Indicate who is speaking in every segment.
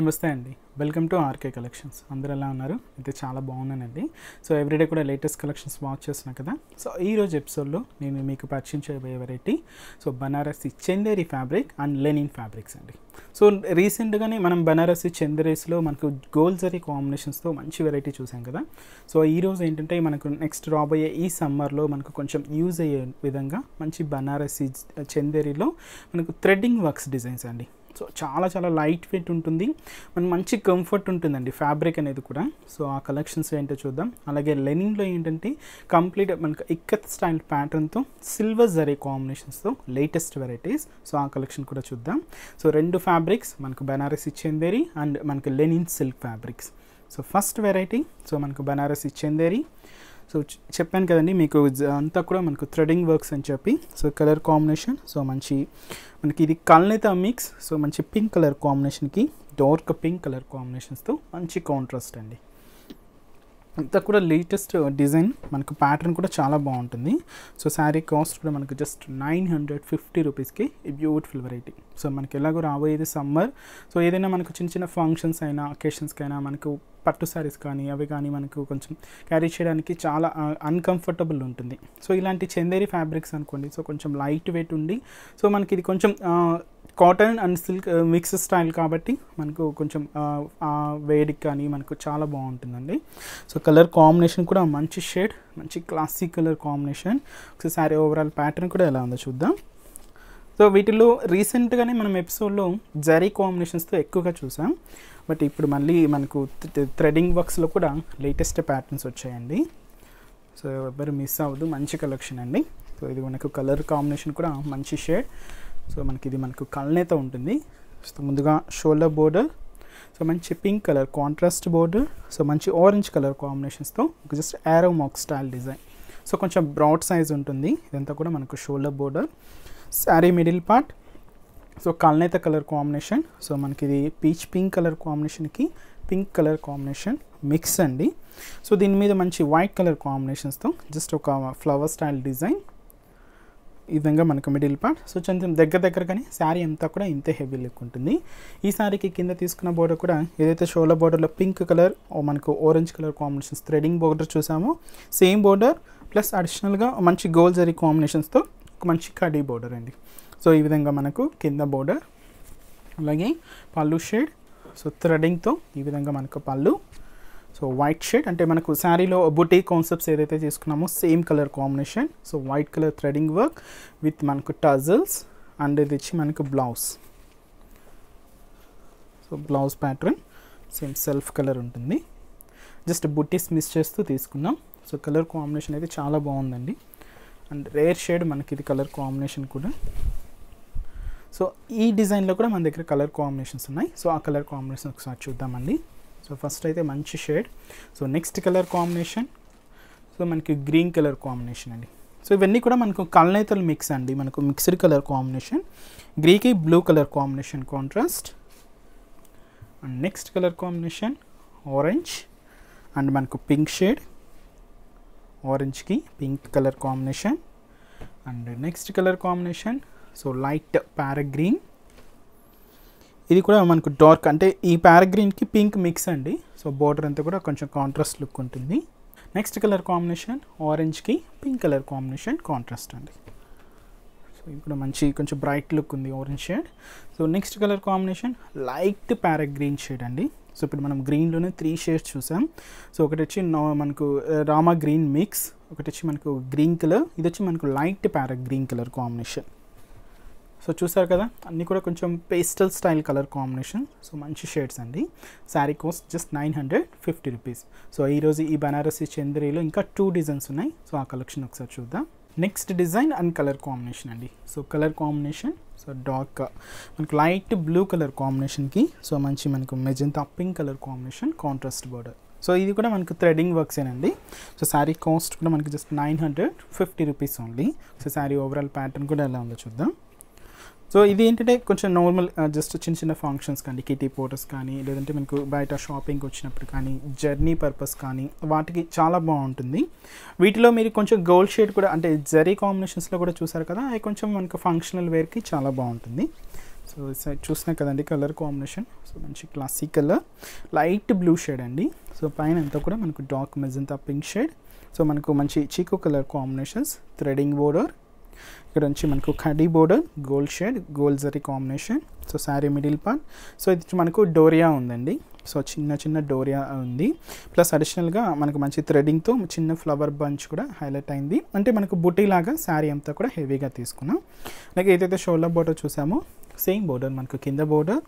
Speaker 1: నమస్తే అండి welcome to RK collections అందరు ఎలా ఉన్నారు అయితే చాలా బాగున్నానండి సో ఎవ్రీడే కూడా లేటెస్ట్ కలెక్షన్స్ వాచ్ చేస్తున్నాను కదా సో ఈరోజు ఎపిసోడ్లో నేను మీకు పరిచయం చేయబోయే variety so Banarasi Chanderi fabric and linen fabrics అండి సో రీసెంట్గానే మనం బనారసి చందేరీస్లో మనకు గోల్డ్ జరీ కాంబినేషన్స్తో మంచి వెరైటీ చూసాం కదా సో ఈరోజు ఏంటంటే మనకు నెక్స్ట్ రాబోయే ఈ సమ్మర్లో మనకు కొంచెం యూజ్ అయ్యే విధంగా మంచి బనారసి చెందేరిలో మనకు థ్రెడ్డింగ్ వర్క్స్ డిజైన్స్ అండి సో చాలా చాలా లైట్ వెయిట్ ఉంటుంది మన మంచి కంఫర్ట్ ఉంటుందండి ఫ్యాబ్రిక్ అనేది కూడా సో ఆ కలెక్షన్స్ ఏంటో చూద్దాం అలాగే లెనింగ్లో ఏంటంటే కంప్లీట్ మనకు ఇక్కత్ స్టైల్ ప్యాటర్న్తో సిల్వర్ జరే కాంబినేషన్స్తో లేటెస్ట్ వెరైటీస్ సో ఆ కలెక్షన్ కూడా చూద్దాం సో రెండు ఫ్యాబ్రిక్స్ మనకు బెనారస్ ఇచ్చేందేరి అండ్ మనకు linen silk fabrics so first variety so మనకు బెనారస్ ఇచ్చేందేరి సో చెప్పాను కదండి మీకు అంతా కూడా మనకు థ్రెడింగ్ వర్క్స్ అని చెప్పి సో కలర్ కాంబినేషన్ సో మంచి మనకి ఇది కల్నేత మిక్స్ సో మంచి పింక్ కలర్ కాంబినేషన్కి డార్క్ పింక్ కలర్ కాంబినేషన్స్తో మంచి కాంట్రాస్ట్ అండి అంతా కూడా లేటెస్ట్ డిజైన్ uh, మనకు ప్యాటర్న్ కూడా చాలా బాగుంటుంది సో శారీ కాస్ట్ కూడా మనకు జస్ట్ నైన్ హండ్రెడ్ ఫిఫ్టీ రూపీస్కి బ్యూటిఫుల్ వెరైటీ సో మనకి ఎలాగో రాబోయేది సమ్మర్ సో ఏదైనా మనకు చిన్న చిన్న ఫంక్షన్స్ అయినా అయినా మనకు పట్టు శారీస్ కానీ అవి కానీ మనకు కొంచెం క్యారీ చేయడానికి చాలా అన్కంఫర్టబుల్ uh, ఉంటుంది సో ఇలాంటి చందేరి ఫ్యాబ్రిక్స్ అనుకోండి సో కొంచెం లైట్ వెయిట్ ఉండి సో మనకి ఇది కొంచెం uh, cotton and silk mix style కాబట్టి మనకు కొంచెం వేడికి కానీ మనకు చాలా బాగుంటుందండి సో కలర్ కాంబినేషన్ కూడా మంచి షేడ్ మంచి క్లాసిక్ కలర్ కాంబినేషన్ ఒకసారి శారీ ఓవరాల్ ప్యాటర్న్ కూడా ఎలా ఉందో చూద్దాం సో వీటిలో రీసెంట్గానే మనం ఎపిసోడ్లో జరీ కాంబినేషన్స్తో ఎక్కువగా చూసాం బట్ ఇప్పుడు మళ్ళీ మనకు థ్రెడింగ్ వర్క్స్లో కూడా లేటెస్ట్ ప్యాటర్న్స్ వచ్చాయండి సో ఎవరు మిస్ అవ్వదు మంచి కలెక్షన్ అండి సో ఇది మనకు కలర్ కాంబినేషన్ కూడా మంచి షేడ్ సో మనకి ఇది మనకు కళ్ళనేత ఉంటుంది సో ముందుగా షోల్డర్ బోర్డర్ సో మంచి pink colour contrast border so మంచి ఆరెంజ్ కలర్ కాంబినేషన్స్తో just arrow mark style design so కొంచెం బ్రాడ్ సైజ్ ఉంటుంది ఇదంతా కూడా మనకు shoulder border sari middle part so కల్నేత కలర్ కాంబినేషన్ సో మనకి ఇది పీచ్ పింక్ కలర్ కాంబినేషన్కి పింక్ కలర్ కాంబినేషన్ మిక్స్ అండి సో దీని మీద మంచి వైట్ కలర్ కాంబినేషన్స్తో జస్ట్ ఒక ఫ్లవర్ స్టైల్ డిజైన్ ఈ విధంగా మనకు మిడిల్ పార్ట్ సో కొంచెం దగ్గర దగ్గర కానీ శారీ అంతా కూడా ఇంతే హెవీ లుక్ ఉంటుంది ఈ శారీకి కింద తీసుకున్న బోర్డర్ కూడా ఏదైతే షోల బోర్డర్లో పింక్ కలర్ మనకు orange colour combination threading border చూసామో సేమ్ బోర్డర్ ప్లస్ అడిషనల్గా మంచి గోల్ జరీ కాంబినేషన్స్తో మంచి కడీ బోర్డర్ అండి సో ఈ విధంగా మనకు కింద బోర్డర్ అలాగే పళ్ళు షేడ్ సో థ్రెడింగ్తో ఈ విధంగా మనకు పళ్ళు సో వైట్ షేడ్ అంటే మనకు శారీలో బుటీ కాన్సెప్ట్స్ ఏదైతే తీసుకున్నామో same colour combination so white colour threading work with మనకు టజల్స్ అండ్ ఇది ఇచ్చి మనకు blouse so blouse pattern same self colour ఉంటుంది జస్ట్ బుట్టీస్ మిస్ చేస్తూ తీసుకున్నాం సో కలర్ కాంబినేషన్ అయితే చాలా బాగుందండి అండ్ రేర్ షేడ్ మనకి ఇది కలర్ కాంబినేషన్ కూడా సో ఈ డిజైన్లో కూడా మన దగ్గర కలర్ కాంబినేషన్స్ ఉన్నాయి సో ఆ కలర్ కాంబినేషన్ ఒకసారి చూద్దామండి సో ఫస్ట్ అయితే మంచి shade so next colour combination so మనకి గ్రీన్ కలర్ కాంబినేషన్ అండి సో ఇవన్నీ కూడా మనకు కల్నేతలు మిక్స్ అండి మనకు మిక్స్డ్ కలర్ కాంబినేషన్ గ్రీకి blue colour combination contrast and next colour combination orange and మనకు పింక్ షేడ్ ఆరెంజ్కి pink colour combination and next colour combination so light parrot green ఇది కూడా మనకు డార్క్ అంటే ఈ ప్యారగ్రీన్కి పింక్ మిక్స్ అండి సో బార్డర్ అంతా కూడా కొంచెం కాంట్రాస్ట్ లుక్ ఉంటుంది నెక్స్ట్ కలర్ కాంబినేషన్ ఆరెంజ్కి పింక్ కలర్ కాంబినేషన్ కాంట్రాస్ట్ అండి సో ఇప్పుడు మంచి కొంచెం బ్రైట్ లుక్ ఉంది orange shade so next colour combination light parrot green shade అండి సో ఇప్పుడు మనం గ్రీన్లోనే త్రీ షేడ్స్ చూసాం సో uh, ఒకటి వచ్చి మనకు రామా గ్రీన్ మిక్స్ ఒకటి వచ్చి మనకు గ్రీన్ కలర్ ఇది వచ్చి మనకు light parrot green colour combination so చూసారు కదా అన్నీ కూడా కొంచెం pastel style colour combination so మంచి షేడ్స్ అండి sari cost just nine hundred fifty rupees so ఈరోజు ఈ బనారసి చంద్రీలో ఇంకా టూ డిజైన్స్ ఉన్నాయి సో ఆ కలెక్షన్ ఒకసారి చూద్దాం next design and colour combination అండి so colour combination so dark మనకు లైట్ బ్లూ కలర్ కాంబినేషన్కి సో మంచి మనకు magenta pink colour combination contrast border so ఇది కూడా మనకు థ్రెడింగ్ వర్క్సేనండి సో శారీ కాస్ట్ కూడా మనకి just nine hundred fifty rupees only so sari overall pattern కూడా ఎలా ఉందో చూద్దాం సో ఇది ఏంటంటే కొంచెం నార్మల్ జస్ట్ uh, చిన్న చిన్న ఫంక్షన్స్ కానీ కిటీ పోటర్స్ కానీ లేదంటే మనకు బయట షాపింగ్ వచ్చినప్పుడు కానీ జర్నీ పర్పస్ కానీ వాటికి చాలా బాగుంటుంది వీటిలో మీరు కొంచెం గోల్డ్ షేడ్ కూడా అంటే జరీ కాంబినేషన్స్లో కూడా చూసారు కదా అవి కొంచెం మనకు ఫంక్షనల్ వేర్కి చాలా బాగుంటుంది సో చూసినా కదండి కలర్ కాంబినేషన్ సో మంచి classic colour light blue shade అండి సో పైన అంతా కూడా మనకు dark magenta pink shade so మనకు మంచి చీకో కలర్ కాంబినేషన్స్ థ్రెడింగ్ బోర్డర్ ఇక్కడ నుంచి మనకు కడీ border gold shade gold zari combination so sari middle part so ఇది మనకు డోరియా ఉందండి సో చిన్న చిన్న డోరియా ఉంది ప్లస్ అడిషనల్గా మనకు మంచి థ్రెడింగ్తో చిన్న ఫ్లవర్ బంచ్ కూడా హైలైట్ అయింది అంటే మనకు లాగా శారీ అంతా కూడా హెవీగా తీసుకున్నాం అలాగే ఏదైతే షోల్డర్ బోర్డర్ చూసామో సేమ్ బోర్డర్ మనకు కింద బోర్డర్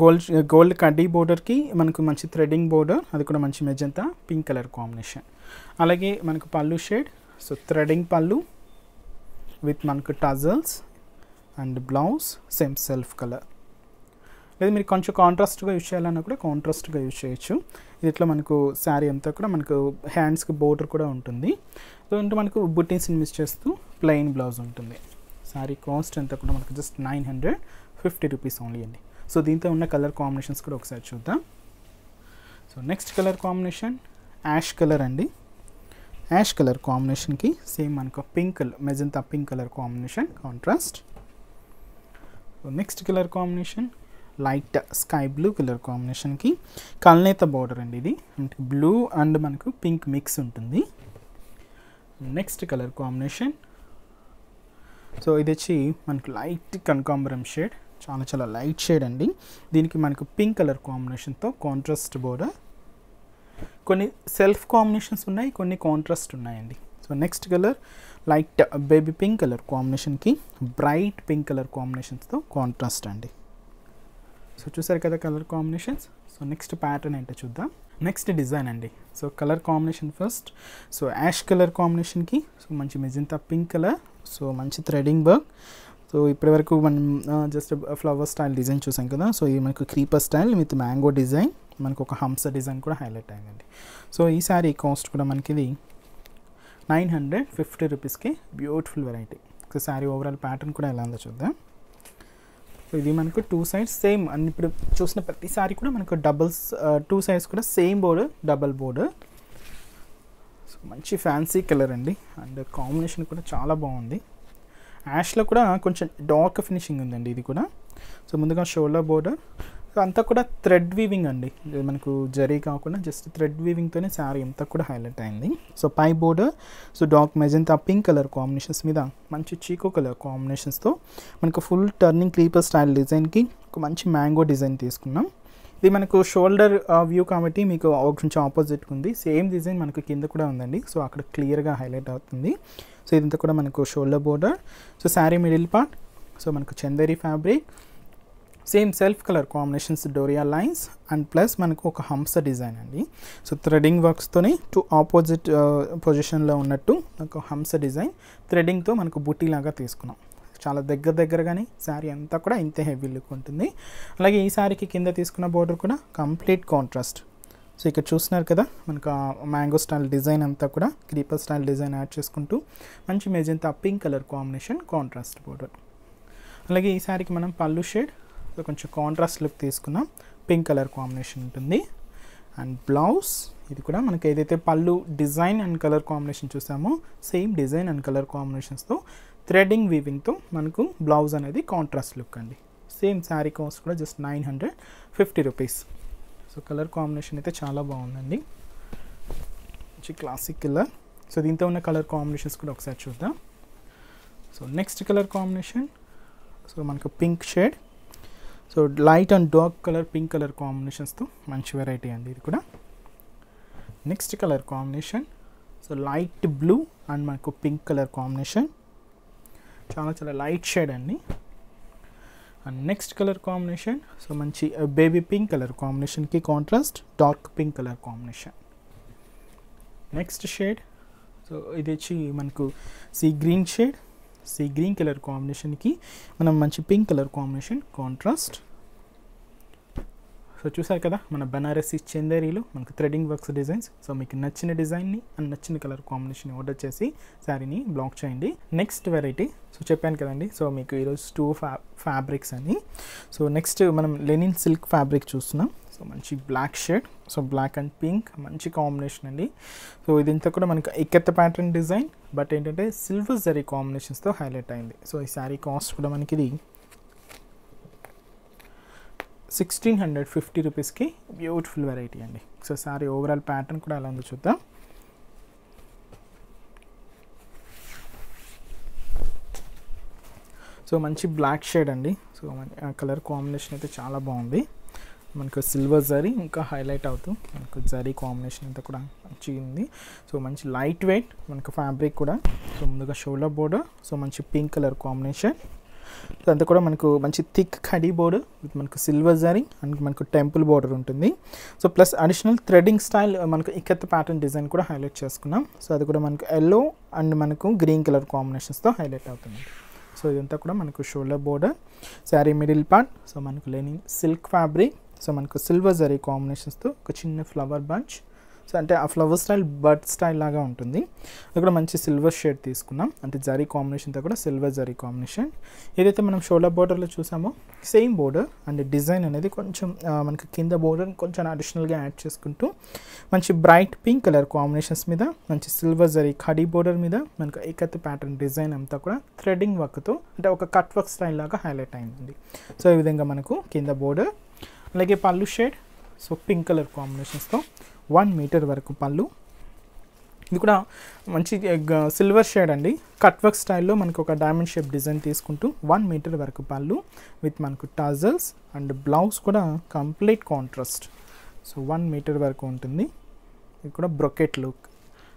Speaker 1: గోల్డ్ గోల్డ్ కడ్డీ బోర్డర్కి మనకు మంచి థ్రెడింగ్ బోర్డర్ అది కూడా మంచి మెజంతా పింక్ కలర్ కాంబినేషన్ అలాగే మనకు pallu shade so threading pallu with మనకు tassels and blouse same self colour లేదా మీరు కొంచెం కాంట్రాస్ట్గా యూజ్ చేయాలన్నా కూడా కాంట్రాస్ట్గా యూజ్ చేయొచ్చు ఇట్లా మనకు శారీ అంతా కూడా మనకు హ్యాండ్స్కి బోర్డర్ కూడా ఉంటుంది అంటే మనకు బుట్టీస్ని మిస్ చేస్తూ ప్లెయిన్ బ్లౌజ్ ఉంటుంది శారీ కాస్ట్ అంతా కూడా మనకు just nine hundred fifty rupees only అండి సో దీంతో ఉన్న కలర్ కాంబినేషన్స్ కూడా ఒకసారి చూద్దాం so next colour combination ash colour అండి యాష్ కలర్ కాంబినేషన్కి సేమ్ మనకు pink magenta pink colour combination contrast next colour combination light sky blue colour కాంబినేషన్కి కల్నేత బార్డర్ అండి ఇది అంటే బ్లూ అండ్ మనకు పింక్ మిక్స్ ఉంటుంది నెక్స్ట్ కలర్ కాంబినేషన్ సో ఇది వచ్చి మనకు లైట్ కన్కాంబరం షేడ్ చాలా చాలా లైట్ షేడ్ అండి దీనికి మనకు పింక్ కలర్ కాంబినేషన్తో కాంట్రాస్ట్ బోర్డర్ కొన్ని సెల్ఫ్ కాంబినేషన్స్ ఉన్నాయి కొన్ని కాంట్రాస్ట్ ఉన్నాయండి so next colour light baby pink colour కాంబినేషన్కి బ్రైట్ పింక్ కలర్ కాంబినేషన్స్తో కాంట్రాస్ట్ అండి సో చూసారు కదా colour combinations so next pattern ఏంటో చూద్దాం నెక్స్ట్ డిజైన్ అండి so colour combination first so ash colour కాంబినేషన్కి సో మంచి మెజింతా పింక్ కలర్ సో మంచి థ్రెడింగ్ బర్గ్ సో ఇప్పటివరకు మనం జస్ట్ ఫ్లవర్ స్టైల్ డిజైన్ చూసాం కదా సో ఇది మనకు creeper style with mango design మనకు ఒక హంస డిజైన్ కూడా హైలైట్ అయిందండి సో ఈ సారీ కాస్ట్ కూడా మనకి ఇది నైన్ హండ్రెడ్ ఫిఫ్టీ రూపీస్కి beautiful variety so sari overall pattern కూడా ఎలా ఉందో చూద్దాం సో ఇది మనకు టూ సైడ్స్ సేమ్ అని ఇప్పుడు చూసిన ప్రతి సారీ కూడా మనకు డబుల్స్ టూ సైడ్స్ కూడా same board double board so మంచి ఫ్యాన్సీ కలర్ అండి అండ్ కాంబినేషన్ కూడా చాలా బాగుంది యాష్లో కూడా కొంచెం డార్క్ ఫినిషింగ్ ఉందండి ఇది కూడా సో ముందుగా షోల్డర్ బోర్డర్ సో అంతా కూడా థ్రెడ్ వీవింగ్ అండి మనకు జరీ కాకుండా జస్ట్ థ్రెడ్ వీవింగ్తోనే శారీ అంతా కూడా హైలైట్ అయింది సో పై border so dark magenta pink colour combinations మీద మంచి చీకో కలర్ కాంబినేషన్స్తో మనకు ఫుల్ టర్నింగ్ క్రీపర్ స్టైల్ డిజైన్కి ఒక మంచి మ్యాంగో డిజైన్ తీసుకున్నాం ఇది మనకు షోల్డర్ వ్యూ కాబట్టి మీకు కొంచెం ఆపోజిట్ ఉంది సేమ్ డిజైన్ మనకు కింద కూడా ఉందండి సో అక్కడ క్లియర్గా హైలైట్ అవుతుంది సో ఇదంతా కూడా మనకు shoulder border so sari middle part so మనకు Chanderi fabric same self colour combinations డోరియా లైన్స్ అండ్ ప్లస్ మనకు ఒక హంస డిజైన్ అండి సో థ్రెడింగ్ వర్క్స్తోని టూ ఆపోజిట్ పొజిషన్లో ఉన్నట్టు ఒక హంస డిజైన్ థ్రెడింగ్తో మనకు బుట్టి లాగా తీసుకున్నాం చాలా దగ్గర దగ్గర కానీ శారీ అంతా కూడా ఇంతే హెవీ లుక్ ఉంటుంది అలాగే ఈ శారీకి కింద తీసుకున్న బోర్డర్ కూడా కంప్లీట్ కాంట్రాస్ట్ సో ఇక్కడ చూస్తున్నారు కదా మనకు మ్యాంగో స్టైల్ డిజైన్ అంతా కూడా క్రీపర్ స్టైల్ డిజైన్ యాడ్ చేసుకుంటూ మంచి magenta pink colour combination contrast border అలాగే ఈ శారీకి మనం పళ్ళు షేడ్ కొంచెం కాంట్రాస్ట్ లుక్ తీసుకున్నాం పింక్ కలర్ కాంబినేషన్ ఉంటుంది అండ్ బ్లౌజ్ ఇది కూడా మనకి ఏదైతే pallu design and colour combination చూసామో సేమ్ డిజైన్ అండ్ కలర్ కాంబినేషన్స్తో థ్రెడ్డింగ్ వీవింగ్తో మనకు బ్లౌజ్ అనేది కాంట్రాస్ట్ లుక్ అండి సేమ్ శారీ కాస్ట్ కూడా just nine hundred fifty rupees so colour combination అయితే చాలా బాగుందండి మంచి క్లాసిక్ కలర్ సో దీంతో ఉన్న కలర్ కాంబినేషన్స్ కూడా ఒకసారి చూద్దాం so next colour combination so మనకు pink shade so light and dark colour pink colour కాంబినేషన్స్తో మంచి వెరైటీ అండి ఇది కూడా next colour combination so light blue and మనకు పింక్ కలర్ కాంబినేషన్ చాలా చాలా లైట్ షేడ్ అండి and next colour combination so మంచి బేబీ పింక్ కలర్ కాంబినేషన్కి contrast dark pink colour combination next shade so ఇది వచ్చి మనకు sea green shade sea green colour కాంబినేషన్కి మనం మంచి pink colour combination contrast so చూసారు కదా మన బనారసి చందేరీలో మనకు థ్రెడింగ్ వర్క్స్ డిజైన్స్ సో మీకు నచ్చిన డిజైన్ని అండ్ నచ్చిన కలర్ కాంబినేషన్ ఆర్డర్ చేసి శారీని బ్లాక్ చేయండి నెక్స్ట్ వెరైటీ సో చెప్పాను కదండి సో మీకు ఈరోజు టూ ఫ్యా ఫ్యాబ్రిక్స్ అని సో నెక్స్ట్ మనం లెనిన్ సిల్క్ ఫ్యాబ్రిక్ చూస్తున్నాం సో మంచి black shirt so black and pink మంచి కాంబినేషన్ అండి సో ఇంత కూడా మనకు ఇక్కత్త ప్యాటర్న్ డిజైన్ బట్ ఏంటంటే సిల్వర్ జరీ కాంబినేషన్స్తో హైలైట్ అయింది సో ఈ శారీ కాస్ట్ కూడా మనకి ఇది సిక్స్టీన్ హండ్రెడ్ ఫిఫ్టీ రూపీస్కి బ్యూటిఫుల్ వెరైటీ అండి సో సారీ ఓవరాల్ ప్యాటర్న్ కూడా అలా ఉంది చూద్దాం సో మంచి బ్లాక్ షేడ్ అండి సో కలర్ కాంబినేషన్ అయితే చాలా బాగుంది మనకు సిల్వర్ జరీ ఇంకా హైలైట్ అవుతూ మనకు జరీ కాంబినేషన్ అంతా కూడా మంచిగా ఉంది సో మంచి లైట్ వెయిట్ మనకు ఫ్యాబ్రిక్ కూడా సో ముందుగా షోల్డర్ బోర్డర్ సో మంచి పింక్ కలర్ కాంబినేషన్ అదంతా కూడా మనకు మంచి థిక్ కడీ బోర్డు విత్ మనకు సిల్వర్ జరింగ్ అండ్ మనకు టెంపుల్ బోర్డర్ ఉంటుంది so plus additional threading style మనకు ఇక్కత్త ప్యాటర్న్ డిజైన్ కూడా హైలైట్ చేసుకున్నాం సో అది కూడా మనకు ఎల్లో అండ్ మనకు గ్రీన్ కలర్ కాంబినేషన్స్తో హైలైట్ అవుతుంది సో ఇదంతా కూడా మనకు shoulder border sari middle part so మనకు లేని సిల్క్ ఫ్యాబ్రిక్ సో మనకు సిల్వర్ జరీ కాంబినేషన్స్తో ఒక చిన్న ఫ్లవర్ బంచ్ సో అంటే ఆ ఫ్లవర్ స్టైల్ బర్డ్ స్టైల్ లాగా ఉంటుంది అక్కడ మంచి సిల్వర్ షేడ్ తీసుకున్నాం అంటే జరీ కాంబినేషన్తో కూడా సిల్వర్ జరీ కాంబినేషన్ ఏదైతే మనం షోల్డర్ బోర్డర్లో చూసామో సేమ్ బోర్డర్ అండ్ డిజైన్ అనేది కొంచెం మనకి కింద బోర్డర్ కొంచెం అడిషనల్గా యాడ్ చేసుకుంటూ మంచి బ్రైట్ పింక్ కలర్ కాంబినేషన్స్ మీద మంచి సిల్వర్ జరీ ఖడీ బోర్డర్ మీద మనకు ఏకత్ ప్యాటర్న్ డిజైన్ అంతా కూడా థ్రెడ్డింగ్ వర్క్తో అంటే ఒక కట్ వర్క్ స్టైల్ లాగా హైలైట్ అయింది సో ఈ విధంగా మనకు కింద బోర్డర్ అలాగే pallu shade so pink colour కాంబినేషన్స్తో వన్ మీటర్ వరకు పళ్ళు ఇది కూడా మంచి సిల్వర్ షేడ్ అండి కట్ వర్క్ స్టైల్లో మనకు ఒక డైమండ్ షేప్ డిజైన్ తీసుకుంటూ వన్ మీటర్ వరకు పళ్ళు విత్ మనకు టజల్స్ అండ్ బ్లౌజ్ కూడా complete contrast so one metre వరకు ఉంటుంది ఇది కూడా brocade look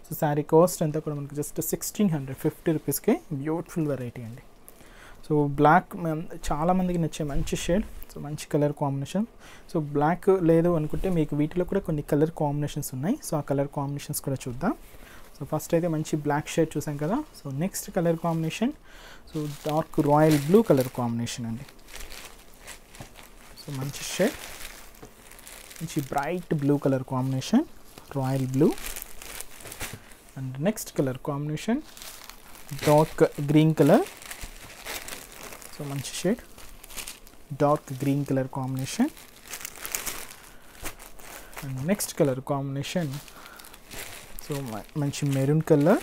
Speaker 1: so sari cost అంతా కూడా మనకు జస్ట్ సిక్స్టీన్ హండ్రెడ్ ఫిఫ్టీ రూపీస్కి బ్యూటిఫుల్ వెరైటీ అండి సో బ్లాక్ చాలామందికి నచ్చే మంచి షేడ్ సో మంచి కలర్ కాంబినేషన్ సో బ్లాక్ లేదు అనుకుంటే మీకు వీటిలో కూడా కొన్ని కలర్ కాంబినేషన్స్ ఉన్నాయి సో ఆ కలర్ కాంబినేషన్స్ కూడా చూద్దాం సో ఫస్ట్ అయితే మంచి బ్లాక్ షర్ట్ చూసాం కదా so next colour combination so dark royal blue colour combination అండి సో మంచి షేడ్ మంచి bright blue colour combination royal blue and next colour combination dark green colour so మంచి shade dark green color combination and next color combination so మంచి maroon colour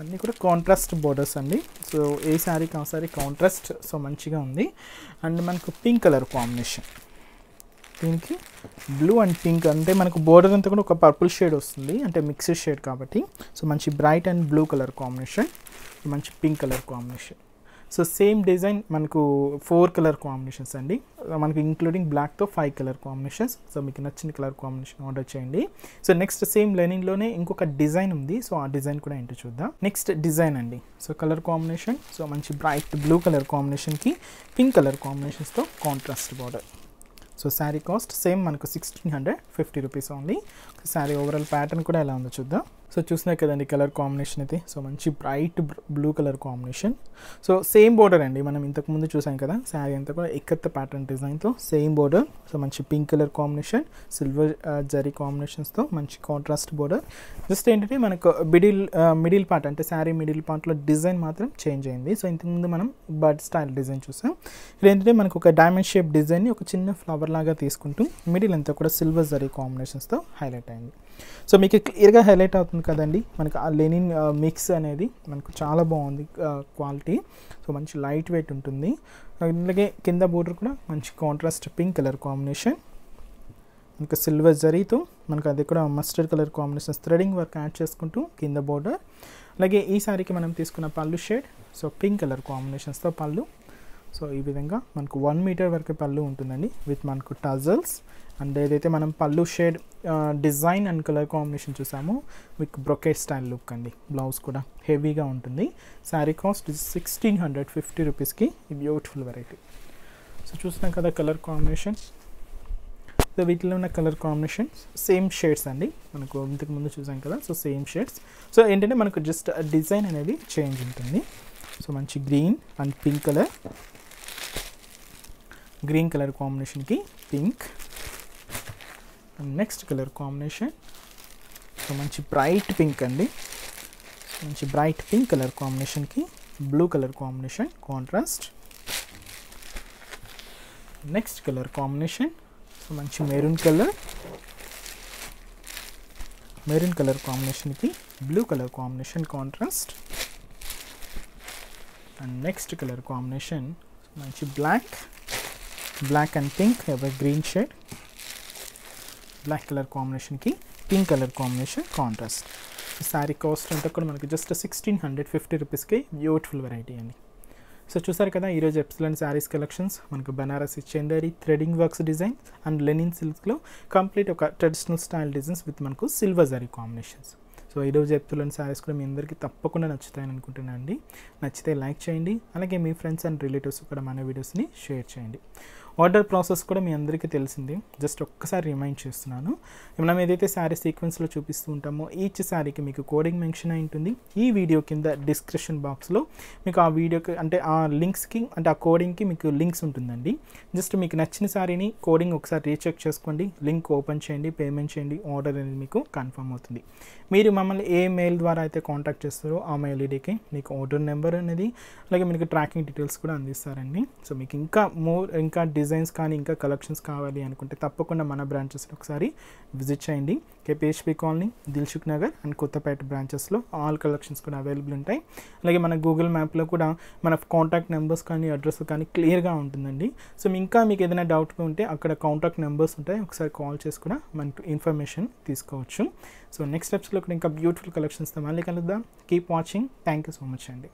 Speaker 1: అన్నీ కూడా contrast borders అండి so ఏ శారీకి ఆ శారీ కాంట్రాస్ట్ సో మంచిగా ఉంది అండ్ మనకు పింక్ కలర్ కాంబినేషన్ దీనికి బ్లూ అండ్ పింక్ అంటే మనకు బోర్డర్ అంతా కూడా ఒక పర్పుల్ షేడ్ వస్తుంది అంటే మిక్స్డ్ షేడ్ కాబట్టి సో మంచి bright and blue colour combination మంచి pink colour combination so same design మనకు ఫోర్ కలర్ కాంబినేషన్స్ అండి మనకు ఇంక్లూడింగ్ బ్లాక్తో ఫైవ్ కలర్ కాంబినేషన్స్ సో మీకు నచ్చిన కలర్ కాంబినేషన్ ఆర్డర్ చేయండి సో నెక్స్ట్ సేమ్ లైనింగ్లోనే ఇంకొక డిజైన్ ఉంది సో ఆ డిజైన్ కూడా ఏంటో చూద్దాం నెక్స్ట్ డిజైన్ అండి సో కలర్ కాంబినేషన్ సో మంచి బ్రైట్ బ్లూ కలర్ కాంబినేషన్కి పింక్ కలర్ కాంబినేషన్స్తో contrast border so sari cost same మనకు sixteen hundred fifty rupees only sari overall pattern కూడా ఎలా ఉందో చూద్దాం సో చూసినా కదండి కలర్ కాంబినేషన్ అయితే సో మంచి bright blue colour combination so same border అండి మనం ఇంతకుముందు చూసాం కదా శారీ అంతా కూడా ఎక్కత్త ప్యాటర్న్ డిజైన్తో సేమ్ బోర్డర్ సో మంచి pink colour combination silver zari కాంబినేషన్స్తో మంచి కాంట్రాస్ట్ బోర్డర్ జస్ట్ ఏంటంటే మనకు మిడిల్ మిడిల్ పార్ట్ అంటే శారీ మిడిల్ పార్ట్లో డిజైన్ మాత్రం చేంజ్ అయింది సో ఇంతకుముందు మనం బర్డ్ స్టైల్ డిజైన్ చూసాం ఇక్కడ ఏంటంటే మనకు ఒక డైమండ్ షేప్ డిజైన్ని ఒక చిన్న ఫ్లవర్ లాగా తీసుకుంటూ మిడిల్ అంతా కూడా సిల్వర్ జరీ కాంబినేషన్స్తో హైలైట్ అయింది సో మీకు క్లియర్గా హైలైట్ అవుతుంది కదండి మనకి ఆ లెనిన్ మిక్స్ అనేది మనకు చాలా బాగుంది క్వాలిటీ సో మంచి లైట్ వెయిట్ ఉంటుంది అలాగే కింద బోర్డర్ కూడా మంచి కాంట్రాస్ట్ పింక్ కలర్ కాంబినేషన్ మనకు సిల్వర్ జరీతో మనకు అది కూడా mustard colour combination threading work add చేసుకుంటూ కింద బోర్డర్ అలాగే ఈ సారీకి మనం తీసుకున్న pallu shade so pink colour కాంబినేషన్స్తో పళ్ళు సో ఈ విధంగా మనకు వన్ మీటర్ వరకు పళ్ళు ఉంటుందండి విత్ మనకు టజల్స్ అండ్ ఏదైతే మనం pallu shade design and colour combination చూసామో మీకు బ్రొకేట్ స్టైల్ లుక్ అండి బ్లౌజ్ కూడా హెవీగా ఉంటుంది sari cost sixteen hundred fifty రూపీస్కి బ్యూటిఫుల్ వెరైటీ సో చూసినాం కదా కలర్ కాంబినేషన్ సో వీటిలో ఉన్న కలర్ కాంబినేషన్ సేమ్ షేడ్స్ అండి మనకు ఇంతకు ముందు చూసాం కదా సో సేమ్ షేడ్స్ సో ఏంటంటే మనకు జస్ట్ డిజైన్ అనేది చేంజ్ ఉంటుంది సో మంచి green and pink colour green colour combination की pink next colour combination so మంచి బ్రైట్ పింక్ అండి మంచి బ్రైట్ పింక్ కలర్ కాంబినేషన్కి blue colour combination contrast next colour combination so మంచి మెరూన్ కలర్ మెరూన్ కలర్ కాంబినేషన్కి blue colour combination contrast and next colour combination మంచి black black and pink have green shade black colour కాంబినేషన్కి pink colour combination contrast sari cost అంతా కూడా మనకి just sixteen hundred fifty రూపీస్కి beautiful variety అండి so చూసారు కదా ఈరోజు ఎప్సిలెంట్ శారీస్ కలెక్షన్స్ మనకు Banaras Chanderi threading works design and linen సిల్క్లో కంప్లీట్ ఒక ట్రెడిషనల్ స్టైల్ డిజైన్స్ విత్ మనకు సిల్వర్ శారీ కాంబినేషన్స్ సో ఈరోజు ఎప్సిలెంట్ శారీస్ కూడా మీ అందరికీ తప్పకుండా నచ్చుతాయని అనుకుంటున్నాను అండి నచ్చితే లైక్ చేయండి అలాగే మీ ఫ్రెండ్స్ అండ్ రిలేటివ్స్ కూడా మన వీడియోస్ని షేర్ చేయండి ఆర్డర్ ప్రాసెస్ కూడా మీ అందరికీ తెలిసింది జస్ట్ ఒక్కసారి రిమైండ్ చేస్తున్నాను మనం ఏదైతే శారీ సీక్వెన్స్లో చూపిస్తూ ఉంటామో ఈచ్ శారీకి మీకు కోడింగ్ మెన్షన్ అయి ఉంటుంది ఈ వీడియో కింద డిస్క్రిప్షన్ బాక్స్లో మీకు ఆ వీడియోకి అంటే ఆ లింక్స్కి అంటే ఆ కోడింగ్కి మీకు లింక్స్ ఉంటుందండి జస్ట్ మీకు నచ్చిన శారీని కోడింగ్ ఒకసారి రీచెక్ చేసుకోండి లింక్ ఓపెన్ చేయండి పేమెంట్ చేయండి ఆర్డర్ అనేది మీకు కన్ఫర్మ్ అవుతుంది మీరు మమ్మల్ని ఏ మెయిల్ ద్వారా అయితే కాంటాక్ట్ చేస్తారో ఆ మెయిల్ ఐడికి మీకు ఆర్డర్ నెంబర్ అనేది అలాగే మీకు ట్రాకింగ్ డీటెయిల్స్ కూడా అందిస్తారండి సో మీకు ఇంకా మోర్ ఇంకా డిజైన్స్ కానీ ఇంకా కలెక్షన్స్ కావాలి అనుకుంటే తప్పకుండా మన బ్రాంచెస్లో ఒకసారి విజిట్ చేయండి KPHB colony Dilsukhnagar and Kothapet బ్రాంచెస్లో ఆల్ కలెక్షన్స్ కూడా అవైలబుల్ ఉంటాయి అలాగే మన గూగుల్ మ్యాప్లో కూడా మన కాంటాక్ట్ నెంబర్స్ కానీ అడ్రస్ కానీ క్లియర్గా ఉంటుందండి సో ఇంకా మీకు ఏదైనా డౌట్ ఉంటే అక్కడ కాంటాక్ట్ నెంబర్స్ ఉంటాయి ఒకసారి కాల్ చేసి కూడా మనకు ఇన్ఫర్మేషన్ తీసుకోవచ్చు సో నెక్స్ట్ స్టెప్స్లో కూడా ఇంకా బ్యూటిఫుల్ కలెక్షన్స్తో మళ్ళీ కలుద్దాం keep watching thank you so much అండి